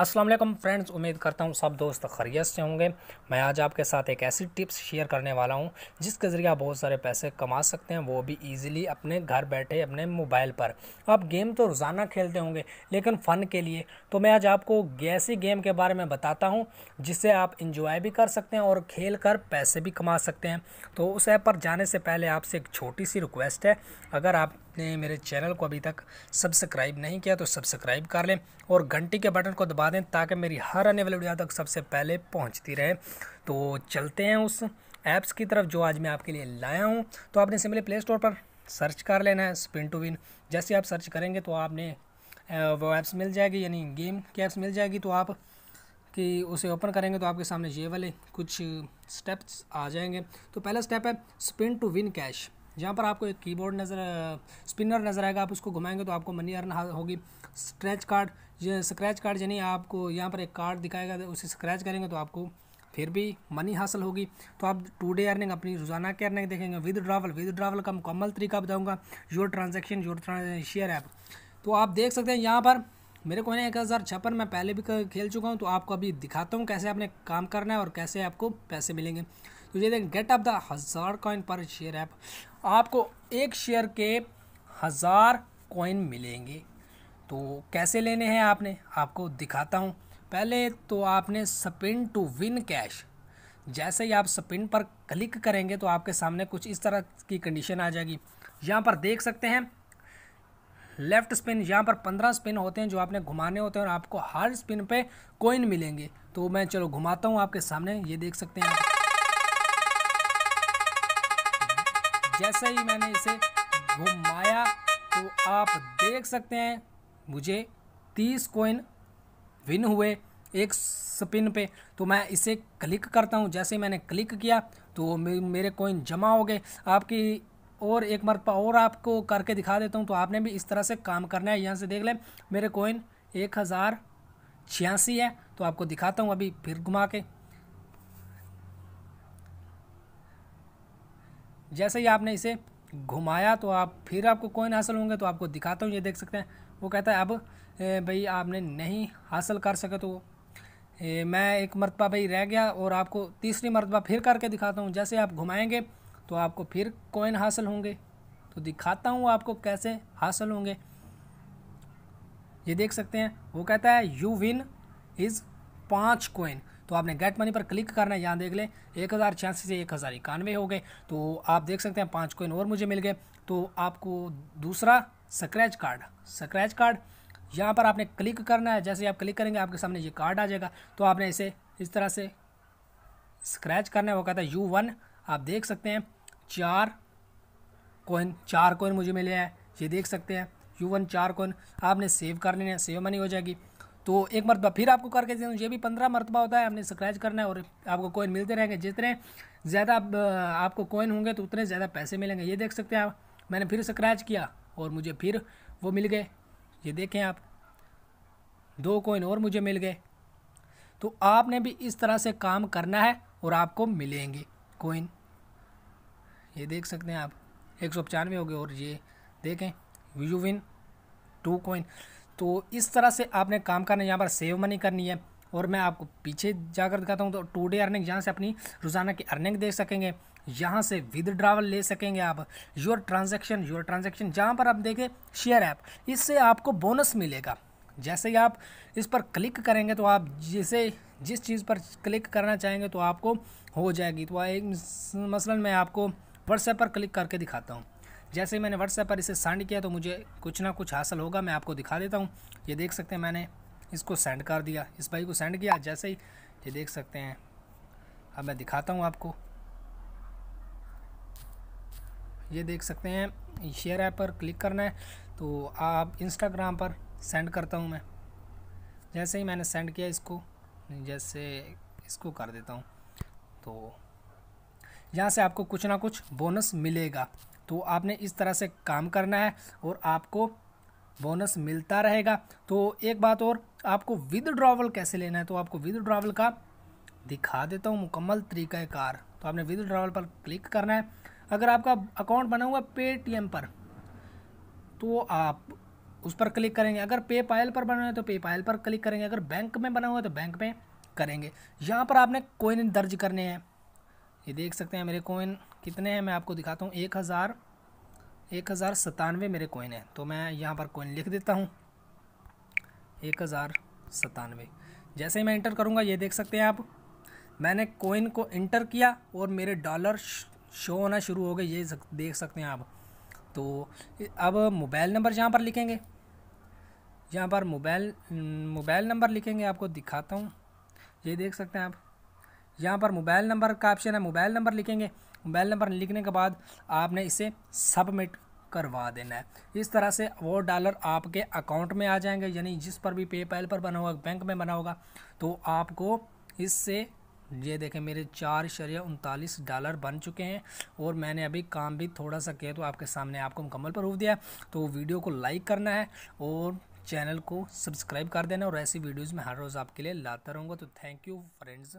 Aslam friends उम्मीद करता हूँ सब दोस्त खरीत से होंगे मैं आज आपके साथ एक ऐसी टिप्स शेयर करने वाला हूँ जिसके ज़रिए आप बहुत सारे पैसे कमा सकते हैं वो भी इजीली अपने घर बैठे अपने मोबाइल पर आप गेम तो रोज़ाना खेलते होंगे लेकिन फ़न के लिए तो मैं आज आपको ऐसी गेम के बारे में बताता हूँ जिससे आप इंजॉय भी कर सकते हैं और खेल कर पैसे भी कमा सकते हैं तो उस ऐप पर जाने से पहले आपसे एक छोटी सी रिक्वेस्ट है अगर आप आपने मेरे चैनल को अभी तक सब्सक्राइब नहीं किया तो सब्सक्राइब कर लें और घंटी के बटन को दबा दें ताकि मेरी हर आने वाली वीडियो तक सबसे पहले पहुँचती रहे तो चलते हैं उस ऐप्स की तरफ जो आज मैं आपके लिए लाया हूँ तो आपने सिंपली प्ले स्टोर पर सर्च कर लेना है स्पिन टू विन जैसे आप सर्च करेंगे तो आपने वो ऐप्स मिल जाएगी यानी गेम की ऐप्स मिल जाएगी तो आप कि उसे ओपन करेंगे तो आपके सामने ये वाले कुछ स्टेप्स आ जाएंगे तो पहला स्टेप है स्पिन टू विन कैश जहाँ पर आपको एक कीबोर्ड नज़र स्पिनर नज़र आएगा आप उसको घुमाएंगे तो आपको मनी अर्न होगी स्क्रैच कार्ड ये स्क्रैच कार्ड यानी आपको यहाँ पर एक कार्ड दिखाएगा उसे स्क्रैच करेंगे तो आपको फिर भी मनी हासिल होगी तो आप टू डे अर्निंग अपनी रोजाना की अर्निंग देखेंगे विद ड्रावल विद ड्रावल का मुकम्मल तरीका बताऊँगा your transaction your share app तो आप देख सकते हैं यहाँ पर मेरे को है एक हज़ार छप्पन मैं पहले भी खेल चुका हूँ तो आपको अभी दिखाता हूँ कैसे आपने काम करना है और कैसे आपको पैसे मिलेंगे तो ये देखें गेट अप द हज़ार कॉइन पर शेयर ऐप आपको एक शेयर के हज़ार कॉइन मिलेंगे तो कैसे लेने हैं आपने आपको दिखाता हूँ पहले तो आपने स्पिन टू विन कैश जैसे ही आप स्पिन पर क्लिक करेंगे तो आपके सामने कुछ इस तरह की कंडीशन आ जाएगी यहाँ पर देख सकते हैं लेफ़्ट स्पिन यहाँ पर पंद्रह स्पिन होते हैं जो आपने घुमाने होते हैं और आपको हर स्पिन पे कोइन मिलेंगे तो मैं चलो घुमाता हूँ आपके सामने ये देख सकते हैं जैसे ही मैंने इसे घुमाया तो आप देख सकते हैं मुझे तीस कोइन विन हुए एक स्पिन पे तो मैं इसे क्लिक करता हूँ जैसे मैंने क्लिक किया तो मेरे कोइन जमा हो गए आपकी और एक मरतबा और आपको करके दिखा देता हूँ तो आपने भी इस तरह से काम करना है यहाँ से देख लें मेरे कोइन एक हज़ार छियासी है तो आपको दिखाता हूँ अभी फिर घुमा के जैसे ही आपने इसे घुमाया तो आप फिर आपको कोइन हासिल होंगे तो आपको दिखाता हूँ ये देख सकते हैं वो कहता है अब भाई आपने नहीं हासिल कर सके तो ए, मैं एक मरतबा भाई रह गया और आपको तीसरी मरतबा फिर करके दिखाता हूँ जैसे आप घुमाएंगे तो आपको फिर कोइन हासिल होंगे तो दिखाता हूँ आपको कैसे हासिल होंगे ये देख सकते हैं वो कहता है यू विन इज़ पाँच कोइन तो आपने गेट मनी पर क्लिक करना है यहाँ देख लें एक हज़ार छियासी से एक हज़ार इक्यानवे हो गए तो आप देख सकते हैं पाँच कोइन और मुझे मिल गए तो आपको दूसरा स्क्रैच कार्ड स्क्रैच कार्ड यहाँ पर आपने क्लिक करना है जैसे आप क्लिक करेंगे आपके सामने ये कार्ड आ जाएगा तो आपने इसे इस तरह से स्क्रैच करना है वो कहता है यू वन आप देख सकते हैं चार कोइन चार कोइन मुझे मिले हैं ये देख सकते हैं यू वन चार कोइन आपने सेव कर लेना है सेव मनी हो जाएगी तो एक मरतबा फिर आपको करके दे दूँ ये भी पंद्रह मरतबा होता है आपने स्क्रैच करना है और आपको कोइन मिलते रहेंगे जितने ज़्यादा आप, आपको कोइन होंगे तो उतने ज़्यादा पैसे मिलेंगे ये देख सकते हैं आप मैंने फिर स्क्रैच किया और मुझे फिर वो मिल गए ये देखें आप दो कोइन और मुझे मिल गए तो आपने भी इस तरह से काम करना है और आपको मिलेंगे कोइन ये देख सकते हैं आप एक सौ पचानवे हो गए और ये देखें यू विन टू कोइन तो इस तरह से आपने काम करना है यहाँ पर सेव मनी करनी है और मैं आपको पीछे जाकर दिखाता हूँ तो टू डे अर्निंग जहाँ से अपनी रोज़ाना की अर्निंग देख सकेंगे यहाँ से विदड्रावल ले सकेंगे आप योर ट्रांज़ेक्शन योर ट्रांजेक्शन जहाँ पर आप देखें शेयर ऐप इससे आपको बोनस मिलेगा जैसे ही आप इस पर क्लिक करेंगे तो आप जिसे जिस चीज़ पर क्लिक करना चाहेंगे तो आपको हो जाएगी तो एक मसलन मैं आपको व्हाट्सएप पर क्लिक करके दिखाता हूँ जैसे ही मैंने व्हाट्सएप पर इसे सेंड किया तो मुझे कुछ ना कुछ हासिल होगा मैं आपको दिखा देता हूँ ये देख सकते हैं मैंने इसको सेंड कर दिया इस भाई को सेंड किया जैसे ही ये देख सकते हैं अब मैं दिखाता हूँ आपको ये देख सकते हैं शेयर ऐप पर क्लिक करना है तो आप इंस्टाग्राम पर सेंड करता हूँ मैं जैसे ही मैंने सेंड किया इसको जैसे इसको कर देता हूँ तो यहाँ से आपको कुछ ना कुछ बोनस मिलेगा तो आपने इस तरह से काम करना है और आपको बोनस मिलता रहेगा तो एक बात और आपको विदड्रावल कैसे लेना है तो आपको विदड्रावल का दिखा देता हूँ मुकम्मल तरीक़ाकार तो आपने विदड्रावल पर क्लिक करना है अगर आपका अकाउंट बना हुआ पेटीएम पर तो आप उस पर क्लिक करेंगे अगर पे पायल पर बना हुआ है तो पे पायल पर क्लिक करेंगे अगर बैंक में बना हुआ है तो बैंक में करेंगे यहाँ पर आपने कोइन दर्ज करने हैं ये देख सकते हैं मेरे कोइन कितने हैं मैं आपको दिखाता हूँ एक हज़ार एक हज़ार सतानवे मेरे कोइन हैं तो मैं यहाँ पर कोइन लिख देता हूँ एक हज़ार सतानवे जैसे ही मैं इंटर करूँगा ये देख सकते हैं आप मैंने कोइन को इंटर किया और मेरे डॉलर शो होना शुरू हो गए ये देख सकते हैं आप तो अब मोबाइल नंबर यहाँ पर लिखेंगे यहाँ पर मोबाइल मोबाइल नंबर लिखेंगे आपको दिखाता हूँ ये देख सकते हैं आप यहाँ पर मोबाइल नंबर का ऑप्शन है मोबाइल नंबर लिखेंगे मोबाइल नंबर लिखने के बाद आपने इसे सबमिट करवा देना है इस तरह से वो डॉलर आपके अकाउंट में आ जाएंगे यानी जिस पर भी पेपैल पर बना होगा बैंक में बना होगा तो आपको इससे ये देखें मेरे चार शरिया उनतालीस डॉलर बन चुके हैं और मैंने अभी काम भी थोड़ा सा किया तो आपके सामने आपको मुकम्मल प्रूफ दिया तो वीडियो को लाइक करना है और चैनल को सब्सक्राइब कर देना और ऐसी वीडियोज़ में हर रोज़ आपके लिए लाता रहूँगा तो थैंक यू फ्रेंड्स